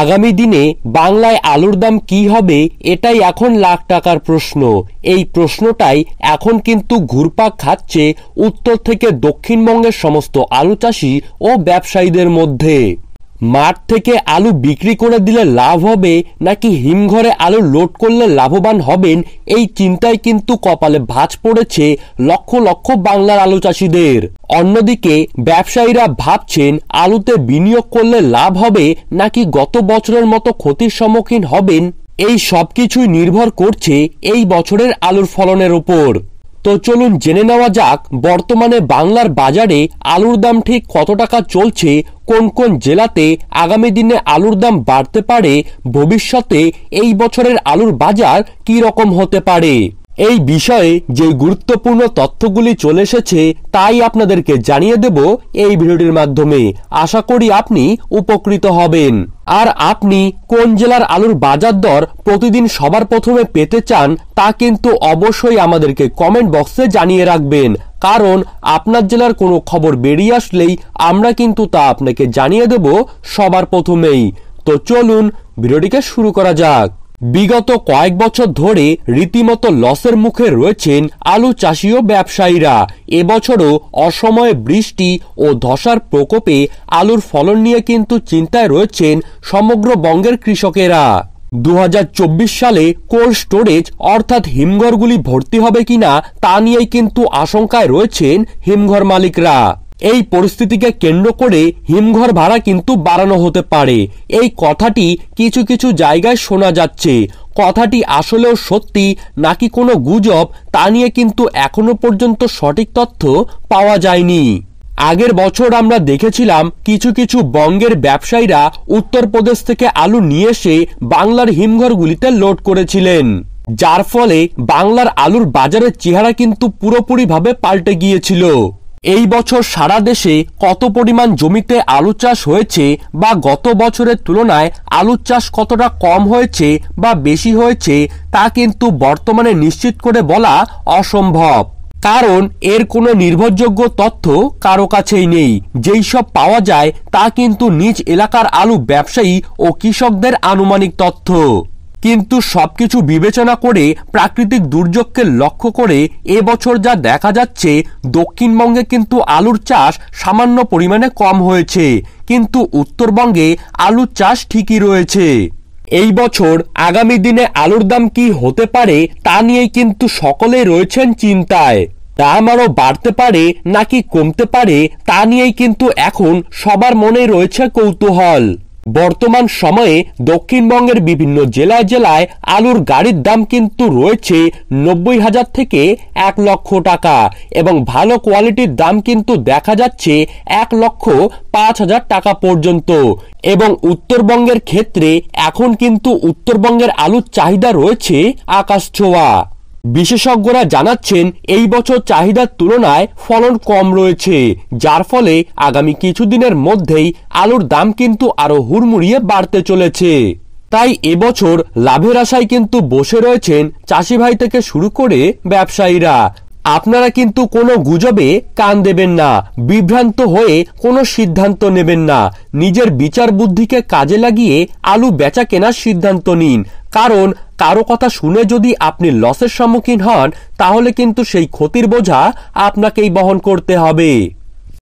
আগামী দিনে বাংলায় আলুর দাম কি হবে এটাই এখন লাখ টাকার প্রশ্ন এই প্রশ্নটাই এখন কিন্তু ঘুরপাক খাচ্ছে উত্তর থেকে দক্ষিণবঙ্গের সমস্ত আলু চাষি ও ব্যবসায়ীদের মধ্যে মাঠ থেকে আলু বিক্রি করে দিলে লাভ হবে নাকি হিমঘরে আলু লোড করলে লাভবান হবেন এই চিন্তায় কিন্তু কপালে ভাঁজ পড়েছে লক্ষ লক্ষ বাংলার আলু চাষিদের অন্যদিকে ব্যবসায়ীরা ভাবছেন আলুতে বিনিয়োগ করলে লাভ হবে নাকি গত বছরের মতো ক্ষতির সম্মুখীন হবেন এই সব কিছুই নির্ভর করছে এই বছরের আলুর ফলনের ওপর তো চলুন জেনে নেওয়া যাক বর্তমানে বাংলার বাজারে আলুর দাম ঠিক কত টাকা চলছে কোন কোন জেলাতে আগামী দিনে আলুর দাম বাড়তে পারে ভবিষ্যতে এই বছরের আলুর বাজার কি রকম হতে পারে এই বিষয়ে যে গুরুত্বপূর্ণ তথ্যগুলি চলে এসেছে তাই আপনাদেরকে জানিয়ে দেব এই ভিডিওটির মাধ্যমে আশা করি আপনি উপকৃত হবেন আর আপনি কোন জেলার আলুর বাজার দর প্রতিদিন সবার প্রথমে পেতে চান তা কিন্তু অবশ্যই আমাদেরকে কমেন্ট বক্সে জানিয়ে রাখবেন কারণ আপনার জেলার কোনো খবর বেরিয়ে আসলেই আমরা কিন্তু তা আপনাকে জানিয়ে দেব সবার প্রথমেই তো চলুন ভিডিওটিকে শুরু করা যাক বিগত কয়েক বছর ধরে রীতিমতো লসের মুখে রয়েছেন আলু চাষি ও ব্যবসায়ীরা এবছরও অসময়ে বৃষ্টি ও ধসার প্রকোপে আলুর ফলন নিয়ে কিন্তু চিন্তায় রয়েছেন সমগ্র বঙ্গের কৃষকেরা দু সালে কোল্ড স্টোরেজ অর্থাৎ হিমঘরগুলি ভর্তি হবে কিনা তা নিয়েই কিন্তু আশঙ্কায় রয়েছেন হিমঘর মালিকরা এই পরিস্থিতিকে কেন্দ্র করে হিমঘর ভাড়া কিন্তু বাড়ানো হতে পারে এই কথাটি কিছু কিছু জায়গায় শোনা যাচ্ছে কথাটি আসলেও সত্যি নাকি কোনো গুজব তা নিয়ে কিন্তু এখনো পর্যন্ত সঠিক তথ্য পাওয়া যায়নি আগের বছর আমরা দেখেছিলাম কিছু কিছু বঙ্গের ব্যবসায়ীরা উত্তরপ্রদেশ থেকে আলু নিয়ে এসে বাংলার হিমঘরগুলিতে লোড করেছিলেন যার ফলে বাংলার আলুর বাজারের চেহারা কিন্তু পুরোপুরিভাবে পাল্টে গিয়েছিল এই বছর সারা দেশে কত পরিমাণ জমিতে আলু চাষ হয়েছে বা গত বছরের তুলনায় আলু চাষ কতটা কম হয়েছে বা বেশি হয়েছে তা কিন্তু বর্তমানে নিশ্চিত করে বলা অসম্ভব কারণ এর কোনো নির্ভরযোগ্য তথ্য কারো কাছেই নেই যেই সব পাওয়া যায় তা কিন্তু নিজ এলাকার আলু ব্যবসায়ী ও কৃষকদের আনুমানিক তথ্য কিন্তু সবকিছু বিবেচনা করে প্রাকৃতিক দুর্যোগকে লক্ষ্য করে এবছর যা দেখা যাচ্ছে দক্ষিণবঙ্গে কিন্তু আলুর চাষ সামান্য পরিমাণে কম হয়েছে কিন্তু উত্তরবঙ্গে আলুর চাষ ঠিকই রয়েছে এই বছর আগামী দিনে আলুর দাম কি হতে পারে তা নিয়ে কিন্তু সকলে রয়েছেন চিন্তায় দাম আরও বাড়তে পারে নাকি কমতে পারে তা নিয়েই কিন্তু এখন সবার মনে রয়েছে কৌতূহল বর্তমান সময়ে দক্ষিণবঙ্গের বিভিন্ন জেলায় জেলায় আলুর গাড়ির দাম কিন্তু রয়েছে নব্বই হাজার থেকে এক লক্ষ টাকা এবং ভালো কোয়ালিটির দাম কিন্তু দেখা যাচ্ছে এক লক্ষ পাঁচ হাজার টাকা পর্যন্ত এবং উত্তরবঙ্গের ক্ষেত্রে এখন কিন্তু উত্তরবঙ্গের আলুর চাহিদা রয়েছে আকাশ ছোঁয়া বিশেষজ্ঞরা জানাচ্ছেন এই বছর চাহিদার তুলনায় ফলন কম রয়েছে যার ফলে আগামী কিছুদিনের মধ্যেই আলুর দাম কিন্তু আরও হুড়মুড়িয়ে বাড়তে চলেছে তাই এবছর লাভের আশায় কিন্তু বসে রয়েছেন চাষি ভাই থেকে শুরু করে ব্যবসায়ীরা আপনারা কিন্তু কোনো গুজবে কান দেবেন না বিভ্রান্ত হয়ে কোনো সিদ্ধান্ত নেবেন না নিজের বিচার বুদ্ধিকে কাজে লাগিয়ে আলু বেচা কেনার সিদ্ধান্ত নিন কারণ কারো কথা শুনে যদি আপনি লসের সম্মুখীন হন তাহলে কিন্তু সেই ক্ষতির বোঝা আপনাকেই বহন করতে হবে